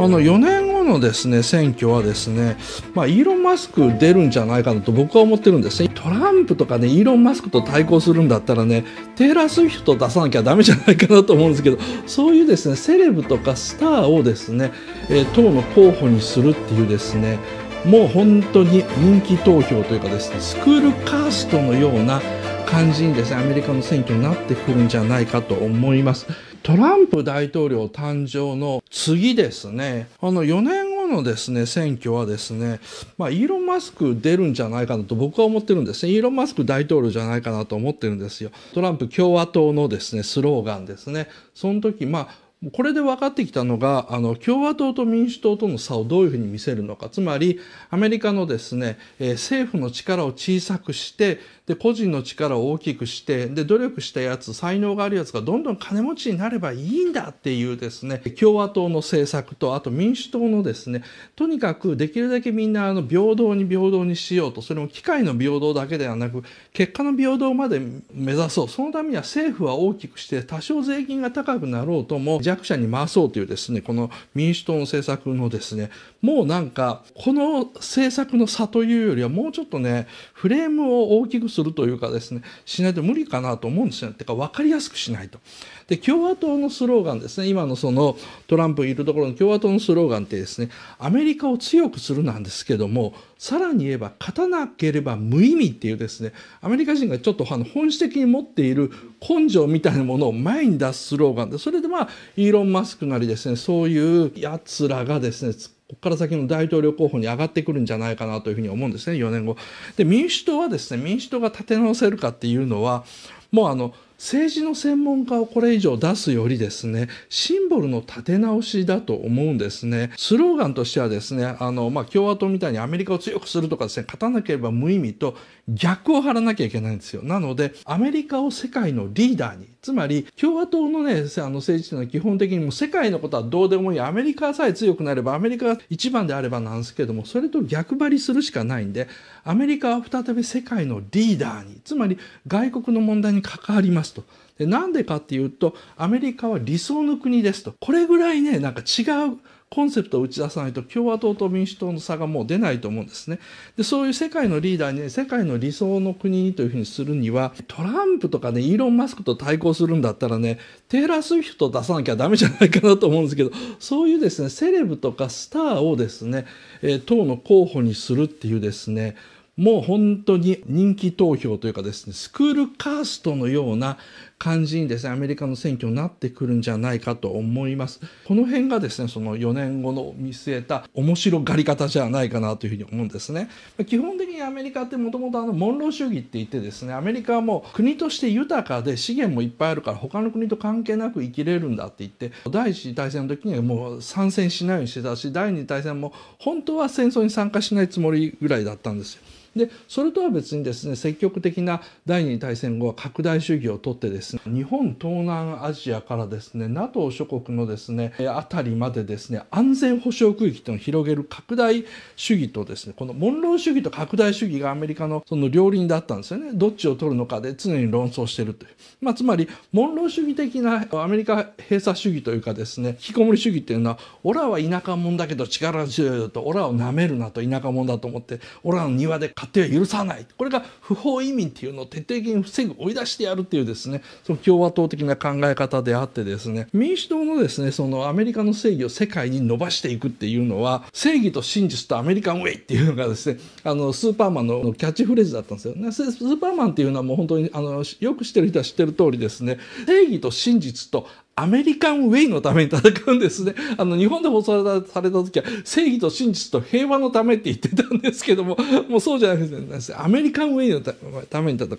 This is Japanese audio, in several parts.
あの4年後のですね選挙はですね、まあ、イーロン・マスク出るんじゃないかなと僕は思ってるんですねトランプとかねイーロン・マスクと対抗するんだったらねテイラー・スウィフト出さなきゃだめじゃないかなと思うんですけどそういうですねセレブとかスターをですね、えー、党の候補にするっていうですねもう本当に人気投票というかですねスクールカーストのような感じにですねアメリカの選挙になってくるんじゃないかと思います。トランプ大統領誕生の次ですね、あの4年後のですね、選挙はですね、まあ、イーロン・マスク出るんじゃないかなと僕は思ってるんですね。イーロン・マスク大統領じゃないかなと思ってるんですよ。トランプ共和党のですね、スローガンですね。その時、まあ、これで分かってきたのが、あの、共和党と民主党との差をどういうふうに見せるのか。つまり、アメリカのですね、えー、政府の力を小さくして、で、個人の力を大きくして、で、努力したやつ、才能があるやつがどんどん金持ちになればいいんだっていうですね、共和党の政策と、あと民主党のですね、とにかくできるだけみんなあの平等に平等にしようと、それも機械の平等だけではなく、結果の平等まで目指そう。そのためには政府は大きくして、多少税金が高くなろうとも、弱者に回そうというですね、この民主党の政策のですね、もうなんか、この政策の差というよりは、もうちょっとね、フレームを大きくするというかですね、しないと無理かなと思うんですよ。てか、分かりやすくしないと。で、共和党のスローガンですね、今のそのトランプいるところの共和党のスローガンってですね、アメリカを強くするなんですけども、さらに言えば、勝たなければ無意味っていうですね、アメリカ人がちょっとあの本質的に持っている根性みたいなものを前に出すスローガンで、それでまあ、イーロン・マスクなりですねそういうやつらがですねここから先の大統領候補に上がってくるんじゃないかなというふうに思うんですね、4年後。で、民主党はですね、民主党が立て直せるかっていうのは、もうあの、政治の専門家をこれ以上出すよりですね、シンボルの立て直しだと思うんですね。スローガンとしてはですね、あの、まあ、共和党みたいにアメリカを強くするとかですね、勝たなければ無意味と逆を張らなきゃいけないんですよ。なので、アメリカを世界のリーダーにつまり共和党の,、ね、あの政治というのは基本的にも世界のことはどうでもいいアメリカさえ強くなればアメリカが一番であればなんですけどもそれと逆張りするしかないんでアメリカは再び世界のリーダーにつまり外国の問題に関わりますと。でなんでかっていうとアメリカは理想の国ですとこれぐらいねなんか違うコンセプトを打ち出さないと共和党と民主党の差がもう出ないと思うんですね。で、そういう世界のリーダーに、ね、世界の理想の国にというふうにするには、トランプとかね、イーロン・マスクと対抗するんだったらね、テイラー・スウィフト出さなきゃダメじゃないかなと思うんですけど、そういうですね、セレブとかスターをですね、えー、党の候補にするっていうですね、もう本当に人気投票というかですね、スクールカーストのような感じにですね、アメリカの選挙になってくるんじゃないかと思います。この辺がですね、その4年後の見据えた面白がり方じゃないかなというふうに思うんですね。基本的にアメリカってもともとあの、モンロー主義って言ってですね、アメリカはもう国として豊かで資源もいっぱいあるから他の国と関係なく生きれるんだって言って、第一次大戦の時にはもう参戦しないようにしてたし、第二次大戦も本当は戦争に参加しないつもりぐらいだったんですよ。でそれとは別にですね積極的な第二次大戦後は拡大主義をとってですね日本東南アジアからですね NATO 諸国のですね辺りまでですね安全保障区域というのを広げる拡大主義とですねこのモンロー主義と拡大主義がアメリカのその両輪だったんですよねどっちを取るのかで常に論争してるという、まあ、つまりモンロー主義的なアメリカ閉鎖主義というかですね引きこもり主義っていうのはオラは田舎者だけど力強いよとオラを舐めるなと田舎者だと思ってオラの庭で語勝手は許さないこれが不法移民っていうのを徹底的に防ぐ追い出してやるっていうですねその共和党的な考え方であってですね民主党のですねそのアメリカの正義を世界に伸ばしていくっていうのは正義と真実とアメリカンウェイっていうのがですねあのスーパーマンのキャッチフレーズだったんですよねスーパーマンっていうのはもう本当にあのよく知ってる人は知ってる通りですね正義と真実とアメリカンウェイのために戦うんですね。あの、日本で放送された時は、正義と真実と平和のためって言ってたんですけども、もうそうじゃなくてです、ね、アメリカンウェイのために戦う。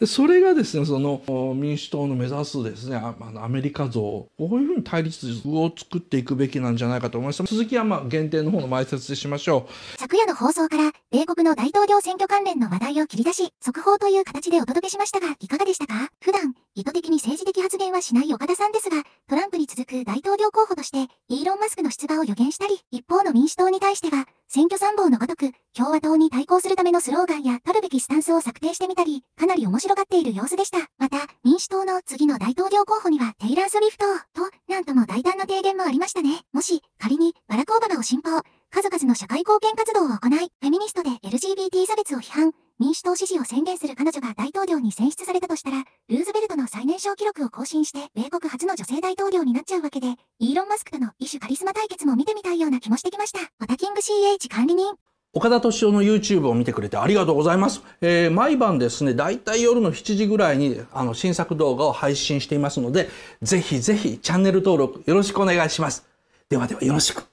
で、それがですね、その、民主党の目指すですね、あのアメリカ像、こういうふうに対立を作っていくべきなんじゃないかと思いました。続きは、まあ、限定の方の前説でしましょう。昨夜の放送から、米国の大統領選挙関連の話題を切り出し、速報という形でお届けしましたが、いかがでしたか普段、意図的に政治的発言はしない岡田さんですが、トランプに続く大統領候補として、イーロン・マスクの出馬を予言したり、一方の民主党に対しては、選挙参謀のごとく、共和党に対抗するためのスローガンや取るべきスタンスを策定してみたり、かなり面白がっている様子でした。また、民主党の次の大統領候補には、テイラー・スウィフトと、なんとも大胆な提言もありましたね。もし、仮に、バラク・オバマを信奉、数々の社会貢献活動を行い、フェミニストで LGBT 差別を批判、民主党支持を宣言する彼女が大統領に選出されたとしたら、ルーズベルトの最年少記録を更新して、米国初の女性大統領になっちゃうわけで、イーロン・マスクとの異種カリスマ対決も見てみたいような気もしてきました。オタキング CH 管理人。岡田敏夫の YouTube を見てくれてありがとうございます。えー、毎晩ですね、だいたい夜の7時ぐらいにあの新作動画を配信していますので、ぜひぜひチャンネル登録よろしくお願いします。ではではよろしく。